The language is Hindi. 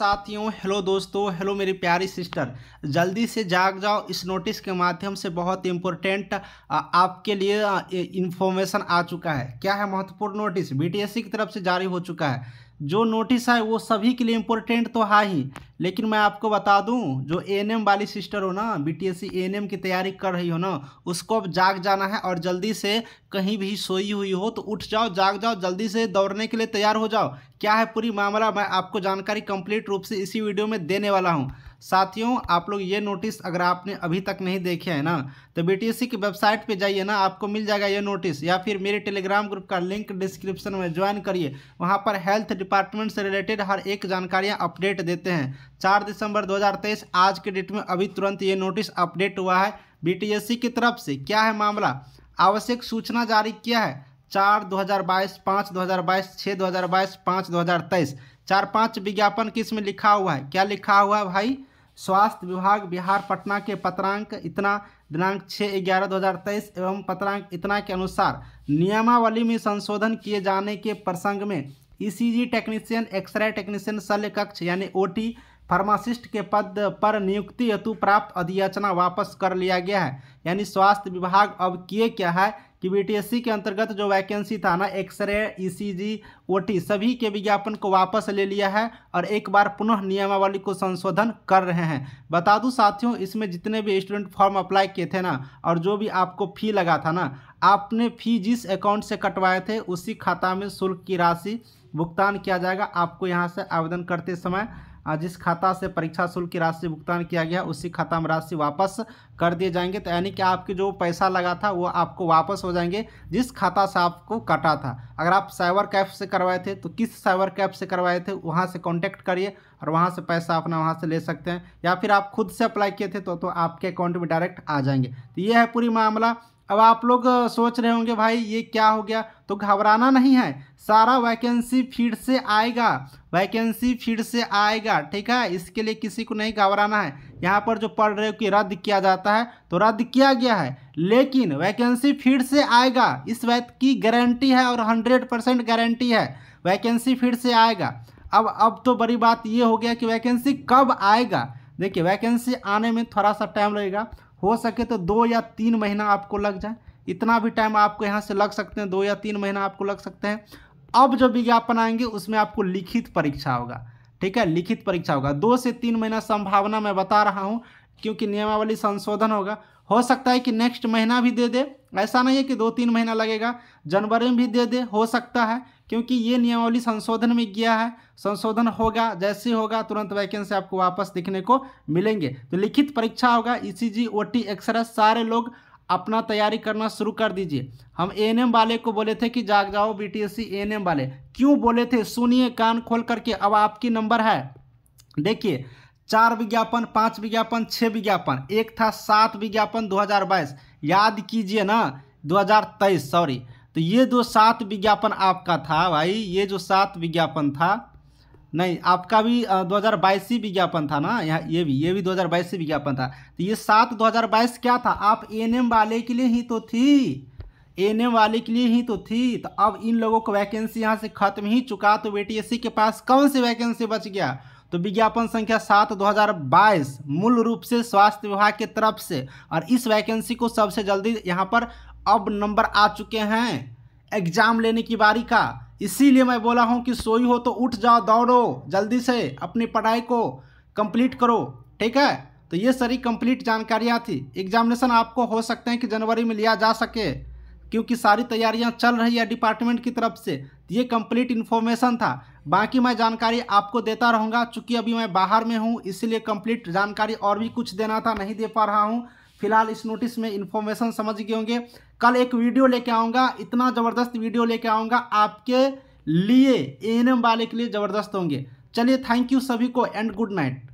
साथियों हेलो दोस्तों हेलो मेरी प्यारी सिस्टर जल्दी से जाग जाओ इस नोटिस के माध्यम से बहुत इंपॉर्टेंट आपके लिए इन्फॉर्मेशन आ चुका है क्या है महत्वपूर्ण नोटिस बीटीएससी की तरफ से जारी हो चुका है जो नोटिस है वो सभी के लिए इम्पोर्टेंट तो है ही लेकिन मैं आपको बता दूं जो एएनएम वाली सिस्टर हो ना बीटीएससी एएनएम की तैयारी कर रही हो ना उसको अब जाग जाना है और जल्दी से कहीं भी सोई हुई हो तो उठ जाओ जाग जाओ जल्दी से दौड़ने के लिए तैयार हो जाओ क्या है पूरी मामला मैं आपको जानकारी कंप्लीट रूप से इसी वीडियो में देने वाला हूँ साथियों आप लोग ये नोटिस अगर आपने अभी तक नहीं देखे है ना तो बीटीएससी की वेबसाइट पे जाइए ना आपको मिल जाएगा ये नोटिस या फिर मेरे टेलीग्राम ग्रुप का लिंक डिस्क्रिप्शन में ज्वाइन करिए वहाँ पर हेल्थ डिपार्टमेंट से रिलेटेड हर एक जानकारियाँ अपडेट देते हैं चार दिसंबर 2023 आज के डेट में अभी तुरंत ये नोटिस अपडेट हुआ है बीटीएससी की तरफ से क्या है मामला आवश्यक सूचना जारी किया है चार दो हज़ार बाईस पाँच दो हज़ार बाईस छः दो हज़ार बाईस पाँच दो हज़ार तेईस चार पाँच विज्ञापन किस में लिखा हुआ है क्या लिखा हुआ है भाई स्वास्थ्य विभाग बिहार पटना के पत्रांक इतना दिनांक छः ग्यारह दो हज़ार तेईस एवं पत्रांक इतना के अनुसार नियमावली में संशोधन किए जाने के प्रसंग में E C G technician X ray technician शल्य कक्ष यानी ओटी फार्मासिस्ट के पद पर नियुक्ति हेतु प्राप्त अधियाचना वापस कर लिया गया है यानी स्वास्थ्य विभाग अब किए क्या है कि बी के अंतर्गत जो वैकेंसी था ना एक्सरे ईसीजी ओटी सभी के विज्ञापन को वापस ले लिया है और एक बार पुनः नियमावली को संशोधन कर रहे हैं बता दूं साथियों इसमें जितने भी स्टूडेंट फॉर्म अप्लाई किए थे ना और जो भी आपको फ़ी लगा था ना आपने फ़ी जिस अकाउंट से कटवाए थे उसी खाता में शुल्क की राशि भुगतान किया जाएगा आपको यहाँ से आवेदन करते समय जिस खाता से परीक्षा शुल्क की राशि भुगतान किया गया उसी खाता में राशि वापस कर दिए जाएंगे तो यानी कि आपके जो पैसा लगा था वो आपको वापस हो जाएंगे जिस खाता से आपको कटा था अगर आप साइबर कैफ से करवाए थे तो किस साइबर कैफ से करवाए थे वहाँ से कॉन्टैक्ट करिए और वहाँ से पैसा अपना वहाँ से ले सकते हैं या फिर आप खुद से अप्लाई किए थे तो, तो आपके अकाउंट में डायरेक्ट आ जाएंगे तो ये है पूरी मामला अब आप लोग सोच रहे होंगे भाई ये क्या हो गया तो घबराना नहीं है सारा वैकेंसी फिर से आएगा वैकेंसी फिर से आएगा ठीक है इसके लिए किसी को नहीं घबराना है यहाँ पर जो पढ़ रहे हो कि रद्द किया जाता है तो रद्द किया गया है लेकिन वैकेंसी फिर से आएगा इस बात की गारंटी है और हंड्रेड परसेंट गारंटी है वैकेंसी फिर से आएगा अब अब तो बड़ी बात ये हो गया कि वैकेंसी कब आएगा देखिए वैकेंसी आने में थोड़ा सा टाइम लगेगा हो सके तो दो या तीन महीना आपको लग जाए इतना भी टाइम आपको यहाँ से लग सकते हैं दो या तीन महीना आपको लग सकते हैं अब जो विज्ञापन आएंगे उसमें आपको लिखित परीक्षा होगा ठीक है लिखित परीक्षा होगा दो से तीन महीना संभावना मैं बता रहा हूँ क्योंकि नियमावली संशोधन होगा हो सकता है कि नेक्स्ट महीना भी दे दे ऐसा नहीं है कि दो तीन महीना लगेगा जनवरी में भी दे दे हो सकता है क्योंकि ये नियमावली संशोधन में गया है संशोधन होगा जैसे होगा तुरंत वैकेंसी आपको वापस दिखने को मिलेंगे तो लिखित परीक्षा होगा ई सी जी ओ टी एक्सरे सारे लोग अपना तैयारी करना शुरू कर दीजिए हम एएनएम वाले को बोले थे कि जाग जाओ बीटीएससी एएनएम वाले क्यों बोले थे सुनिए कान खोल करके अब आपकी नंबर है देखिए चार विज्ञापन पाँच विज्ञापन छः विज्ञापन एक था सात विज्ञापन 2022 याद कीजिए ना 2023 सॉरी तो ये जो सात विज्ञापन आपका था भाई ये जो सात विज्ञापन था नहीं आपका भी दो हज़ार बाईस ही विज्ञापन था ना यहाँ ये भी ये भी दो हज़ार बाईस ही विज्ञापन था तो ये सात दो हज़ार बाईस क्या था आप एन वाले के लिए ही तो थी एन वाले के लिए ही तो थी तो अब इन लोगों को वैकेंसी यहाँ से खत्म ही चुका तो बेटी के पास कौन सी वैकेंसी बच गया तो विज्ञापन संख्या सात 2022 मूल रूप से स्वास्थ्य विभाग के तरफ से और इस वैकेंसी को सबसे जल्दी यहाँ पर अब नंबर आ चुके हैं एग्जाम लेने की बारी का इसीलिए मैं बोला हूँ कि सोई हो तो उठ जाओ दौड़ो जल्दी से अपनी पढ़ाई को कंप्लीट करो ठीक है तो ये सारी कंप्लीट जानकारियाँ थी एग्जामिनेशन आपको हो सकते हैं कि जनवरी में लिया जा सके क्योंकि सारी तैयारियां चल रही है डिपार्टमेंट की तरफ से ये कंप्लीट इन्फॉर्मेशन था बाकी मैं जानकारी आपको देता रहूँगा चूँकि अभी मैं बाहर में हूँ इसलिए कंप्लीट जानकारी और भी कुछ देना था नहीं दे पा रहा हूँ फिलहाल इस नोटिस में इन्फॉर्मेशन समझ गए होंगे कल एक वीडियो लेके आऊँगा इतना ज़बरदस्त वीडियो लेके आऊँगा आपके लिए ए वाले के लिए ज़बरदस्त होंगे चलिए थैंक यू सभी को एंड गुड नाइट